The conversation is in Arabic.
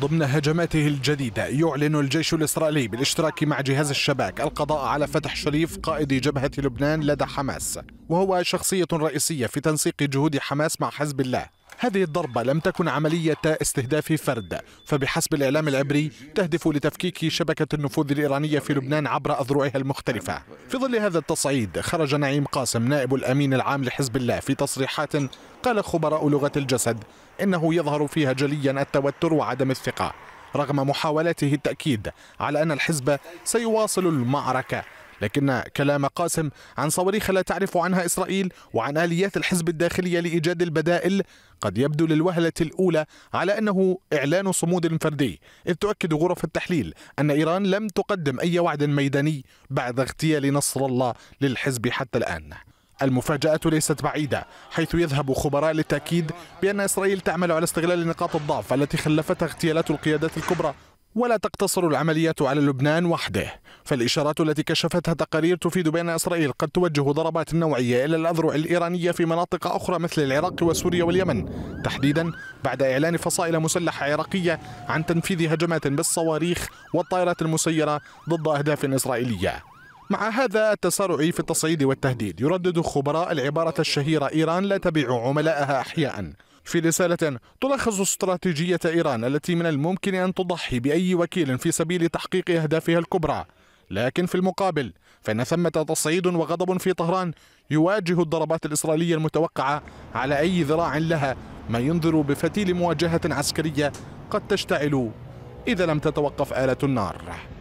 ضمن هجماته الجديدة يعلن الجيش الإسرائيلي بالاشتراك مع جهاز الشباك القضاء على فتح شريف قائد جبهة لبنان لدى حماس وهو شخصية رئيسية في تنسيق جهود حماس مع حزب الله هذه الضربة لم تكن عملية استهداف فرد فبحسب الإعلام العبري تهدف لتفكيك شبكة النفوذ الإيرانية في لبنان عبر أذرعها المختلفة في ظل هذا التصعيد خرج نعيم قاسم نائب الأمين العام لحزب الله في تصريحات قال خبراء لغة الجسد إنه يظهر فيها جليا التوتر وعدم الثقة رغم محاولاته التأكيد على أن الحزب سيواصل المعركة لكن كلام قاسم عن صواريخ لا تعرف عنها إسرائيل وعن آليات الحزب الداخلية لإيجاد البدائل قد يبدو للوهلة الأولى على أنه إعلان صمود فردي إذ تؤكد غرف التحليل أن إيران لم تقدم أي وعد ميداني بعد اغتيال نصر الله للحزب حتى الآن المفاجأة ليست بعيدة حيث يذهب خبراء للتأكيد بأن إسرائيل تعمل على استغلال نقاط الضعف التي خلفتها اغتيالات القيادات الكبرى ولا تقتصر العمليات على لبنان وحده فالإشارات التي كشفتها تقارير تفيد بأن إسرائيل قد توجه ضربات نوعية إلى الأذرع الإيرانية في مناطق أخرى مثل العراق وسوريا واليمن تحديدا بعد إعلان فصائل مسلحة عراقية عن تنفيذ هجمات بالصواريخ والطائرات المسيرة ضد أهداف إسرائيلية مع هذا التسارع في التصعيد والتهديد يردد خبراء العبارة الشهيرة إيران لا تبيع عملائها أحياء في رسالة تلخص استراتيجية إيران التي من الممكن أن تضحي بأي وكيل في سبيل تحقيق أهدافها الكبرى لكن في المقابل فإن ثمة تصعيد وغضب في طهران يواجه الضربات الإسرائيلية المتوقعة على أي ذراع لها ما ينذر بفتيل مواجهة عسكرية قد تشتعل إذا لم تتوقف آلة النار